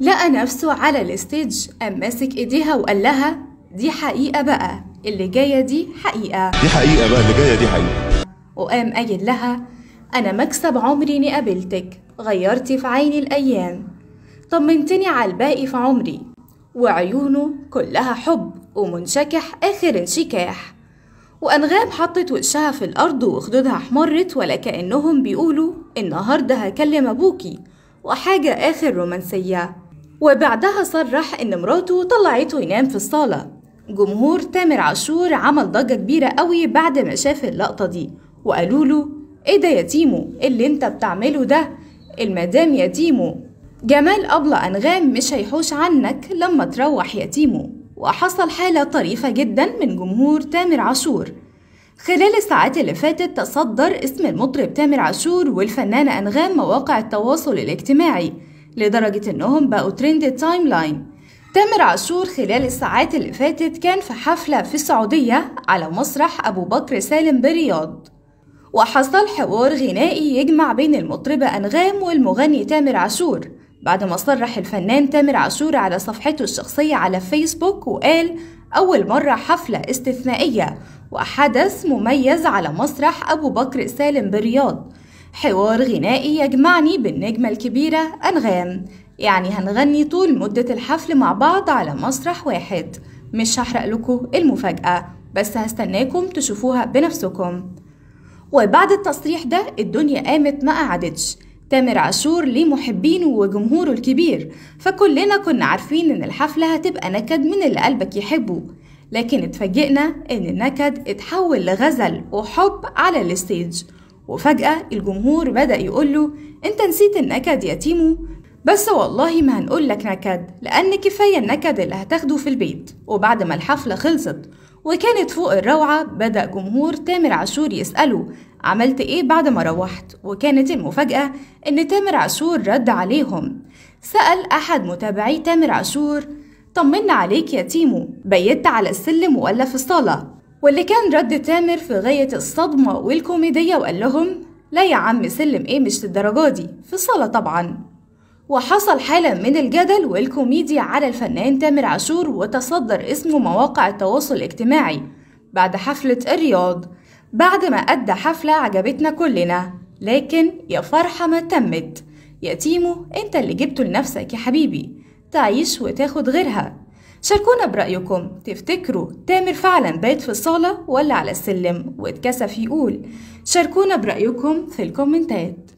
لقى نفسه على الستيج قام ماسك ايديها وقال لها دي حقيقة بقى اللي جاية دي حقيقة دي حقيقة بقى اللي جاية دي حقيقة وقام قايل لها أنا مكسب عمري إني قابلتك غيرتي في عيني الأيام طمنتني على الباقي في عمري وعيونه كلها حب ومنشكح آخر انشكاح وأنغام حطت وشها في الأرض وخدودها احمرت ولا كأنهم بيقولوا النهاردة هكلم أبوكي وحاجة آخر رومانسية وبعدها صرح إن مراته طلعته ينام في الصالة جمهور تامر عاشور عمل ضجة كبيرة قوي بعد ما شاف اللقطة دي وقالوا له ايه ده يا تيمو اللي انت بتعمله ده المدام يا تيمو جمال أبلة أنغام مش هيحوش عنك لما تروح يا تيمو وحصل حالة طريفة جدا من جمهور تامر عاشور خلال الساعات اللي فاتت تصدر اسم المطرب تامر عاشور والفنانة أنغام مواقع التواصل الاجتماعي لدرجة إنهم بقوا ترند تايم لاين تامر عاشور خلال الساعات اللي فاتت كان في حفلة في السعودية على مسرح أبو بكر سالم برياض وحصل حوار غنائي يجمع بين المطربة أنغام والمغني تامر عاشور بعد ما صرح الفنان تامر عاشور على صفحته الشخصية على فيسبوك وقال أول مرة حفلة استثنائية وحدث مميز على مسرح أبو بكر سالم بالرياض حوار غنائي يجمعني بالنجمة الكبيرة أنغام يعني هنغني طول مدة الحفل مع بعض على مسرح واحد مش هحرق لكم المفاجأة بس هستناكم تشوفوها بنفسكم وبعد التصريح ده الدنيا قامت ما قعدتش تامر عاشور ليه محبينه وجمهوره الكبير فكلنا كنا عارفين ان الحفلة هتبقى نكد من اللي قلبك يحبه لكن اتفاجئنا ان النكد اتحول لغزل وحب على الستيج وفجأة الجمهور بدأ يقوله أنت نسيت النكد يا تيمو بس والله ما هنقول لك نكد لأن كفاية النكد اللي هتاخده في البيت وبعد ما الحفلة خلصت وكانت فوق الروعة بدأ جمهور تامر عاشور يسأله عملت إيه بعد ما روحت وكانت المفاجأة إن تامر عاشور رد عليهم سأل أحد متابعي تامر عاشور طمنا عليك يا تيمو بيت على السلم ولا في الصالة واللي كان رد تامر في غاية الصدمة والكوميدية وقال لهم لا يا عم سلم ايه مش للدرجة دي في الصالة طبعا وحصل حالة من الجدل والكوميديا على الفنان تامر عاشور وتصدر اسمه مواقع التواصل الاجتماعي بعد حفلة الرياض بعد ما أدى حفلة عجبتنا كلنا لكن يا فرحة ما تمت يا تيمو انت اللي جبته لنفسك يا حبيبي تعيش وتاخد غيرها شاركونا برأيكم تفتكروا تامر فعلا بيت في الصالة ولا على السلم واتكسف يقول شاركونا برأيكم في الكومنتات